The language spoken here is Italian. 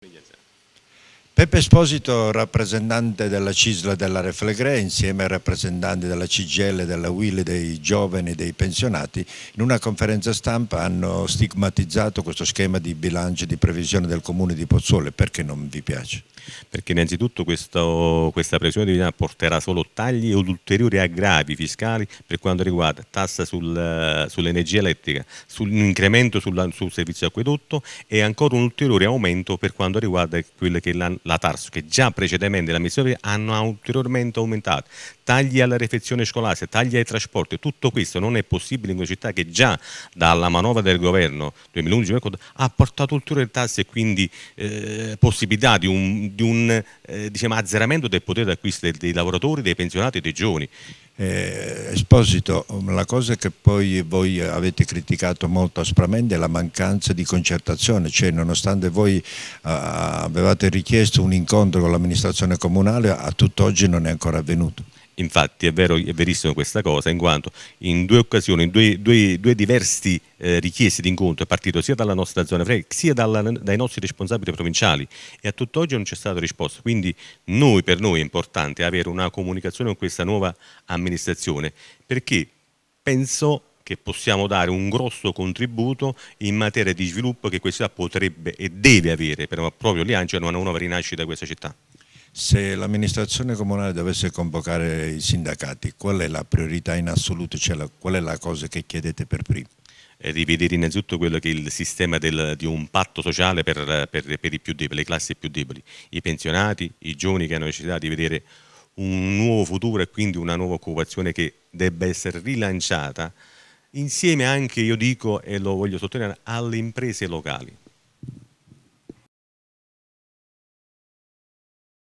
没见着。Peppe Esposito, rappresentante della CISLA e della Reflegre, insieme ai rappresentanti della CGL, della UIL, dei giovani e dei pensionati, in una conferenza stampa hanno stigmatizzato questo schema di bilancio di previsione del comune di Pozzuole. Perché non vi piace? Perché innanzitutto questo, questa previsione di bilancio porterà solo tagli ed ulteriori aggravi fiscali per quanto riguarda tassa sul, eh, sull'energia elettrica, sull'incremento sul servizio acquedotto e ancora un ulteriore aumento per quanto riguarda quelle che è la TARSU, che già precedentemente la missione hanno ulteriormente aumentato. Tagli alla refezione scolastica, tagli ai trasporti, tutto questo non è possibile in una città che già dalla manovra del governo 2011 ha portato ulteriori tasse e quindi eh, possibilità di un, di un eh, diciamo, azzeramento del potere d'acquisto dei, dei lavoratori, dei pensionati e dei giovani. Eh, Esposito, la cosa che poi voi avete criticato molto aspramente è la mancanza di concertazione, cioè nonostante voi eh, avevate richiesto un incontro con l'amministrazione comunale, a tutt'oggi non è ancora avvenuto. Infatti è, vero, è verissimo questa cosa, in quanto in due occasioni, in due, due, due diversi eh, richieste di incontro è partito sia dalla nostra zona ebraica sia dalla, dai nostri responsabili provinciali e a tutt'oggi non c'è stata risposta. Quindi noi, per noi è importante avere una comunicazione con questa nuova amministrazione perché penso che possiamo dare un grosso contributo in materia di sviluppo che questa città potrebbe e deve avere, però proprio lì c'è una nuova rinascita di questa città. Se l'amministrazione comunale dovesse convocare i sindacati, qual è la priorità in assoluto, cioè la, qual è la cosa che chiedete per prima? Eh, rivedere innanzitutto quello che è il sistema del, di un patto sociale per, per, per deboli, le classi più deboli, i pensionati, i giovani che hanno necessità di vedere un nuovo futuro e quindi una nuova occupazione che debba essere rilanciata insieme anche, io dico e lo voglio sottolineare, alle imprese locali.